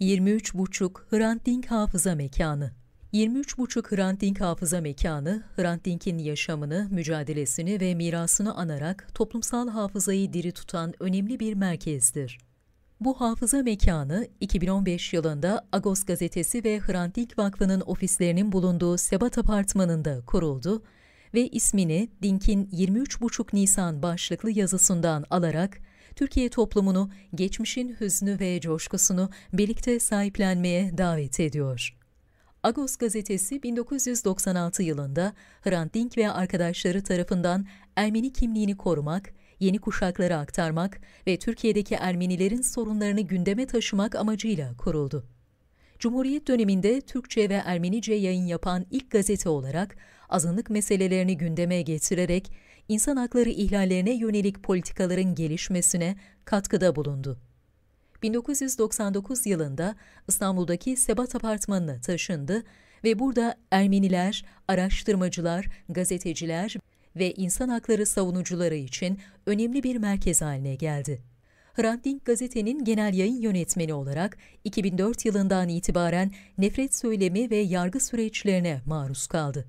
23.5 Hrant Dink Hafıza Mekanı 23.5 Hrant Dink Hafıza Mekanı, Hrant Dink'in yaşamını, mücadelesini ve mirasını anarak toplumsal hafızayı diri tutan önemli bir merkezdir. Bu hafıza mekanı 2015 yılında Agos Gazetesi ve Hrant Dink Vakfı'nın ofislerinin bulunduğu Sebat Apartmanı'nda kuruldu ve ismini Dink'in 23.5 Nisan başlıklı yazısından alarak Türkiye toplumunu geçmişin hüznü ve coşkusunu birlikte sahiplenmeye davet ediyor. Agos gazetesi 1996 yılında Hrant Dink ve arkadaşları tarafından Ermeni kimliğini korumak, yeni kuşaklara aktarmak ve Türkiye'deki Ermenilerin sorunlarını gündeme taşımak amacıyla kuruldu. Cumhuriyet döneminde Türkçe ve Ermenice yayın yapan ilk gazete olarak azınlık meselelerini gündeme getirerek insan hakları ihlallerine yönelik politikaların gelişmesine katkıda bulundu. 1999 yılında İstanbul'daki Sebat Apartmanı'na taşındı ve burada Ermeniler, araştırmacılar, gazeteciler ve insan hakları savunucuları için önemli bir merkez haline geldi. Hrant Dink Gazete'nin genel yayın yönetmeni olarak 2004 yılından itibaren nefret söylemi ve yargı süreçlerine maruz kaldı.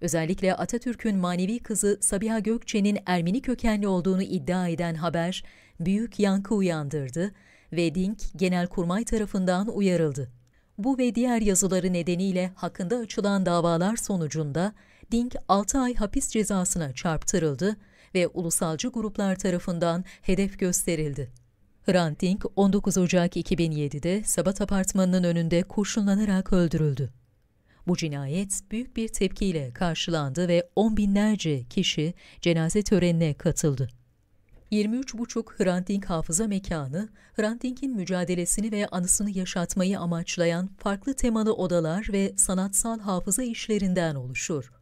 Özellikle Atatürk'ün manevi kızı Sabiha Gökçe'nin Ermeni kökenli olduğunu iddia eden haber büyük yankı uyandırdı ve Dink Genelkurmay tarafından uyarıldı. Bu ve diğer yazıları nedeniyle hakkında açılan davalar sonucunda Dink 6 ay hapis cezasına çarptırıldı ve ulusalcı gruplar tarafından hedef gösterildi. Hrant Dink 19 Ocak 2007'de Sabat Apartmanı'nın önünde kurşunlanarak öldürüldü. Bu cinayet büyük bir tepkiyle karşılandı ve on binlerce kişi cenaze törenine katıldı. 23.5 Hrant Dink Hafıza Mekanı, Hrant Dink'in mücadelesini ve anısını yaşatmayı amaçlayan farklı temalı odalar ve sanatsal hafıza işlerinden oluşur.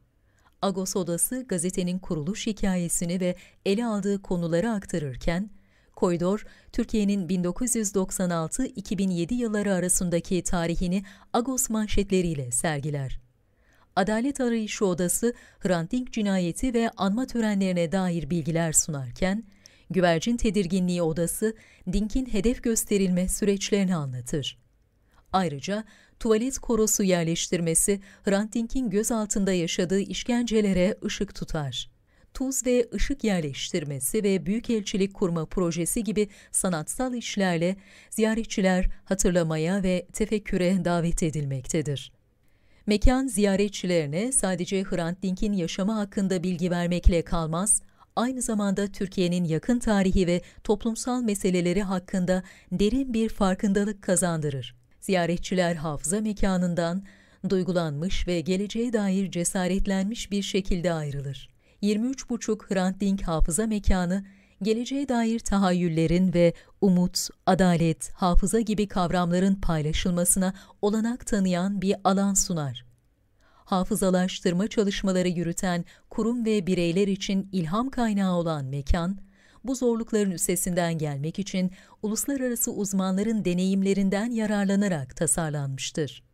Agos Odası gazetenin kuruluş hikayesini ve ele aldığı konuları aktarırken, koridor, Türkiye'nin 1996-2007 yılları arasındaki tarihini Agos manşetleriyle sergiler. Adalet Arayışı Odası, Hrant Dink cinayeti ve anma törenlerine dair bilgiler sunarken, Güvercin Tedirginliği Odası, Dink'in hedef gösterilme süreçlerini anlatır. Ayrıca tuvalet korosu yerleştirmesi Hrant Dink'in göz altında yaşadığı işkencelere ışık tutar tuz ve ışık yerleştirmesi ve büyükelçilik kurma projesi gibi sanatsal işlerle ziyaretçiler hatırlamaya ve tefekküre davet edilmektedir. Mekan ziyaretçilerine sadece Hrant Dink'in yaşamı hakkında bilgi vermekle kalmaz, aynı zamanda Türkiye'nin yakın tarihi ve toplumsal meseleleri hakkında derin bir farkındalık kazandırır. Ziyaretçiler hafıza mekanından duygulanmış ve geleceğe dair cesaretlenmiş bir şekilde ayrılır. 23.5 Hrant Dink Hafıza Mekanı, geleceğe dair tahayyüllerin ve umut, adalet, hafıza gibi kavramların paylaşılmasına olanak tanıyan bir alan sunar. Hafızalaştırma çalışmaları yürüten kurum ve bireyler için ilham kaynağı olan mekan, bu zorlukların üstesinden gelmek için uluslararası uzmanların deneyimlerinden yararlanarak tasarlanmıştır.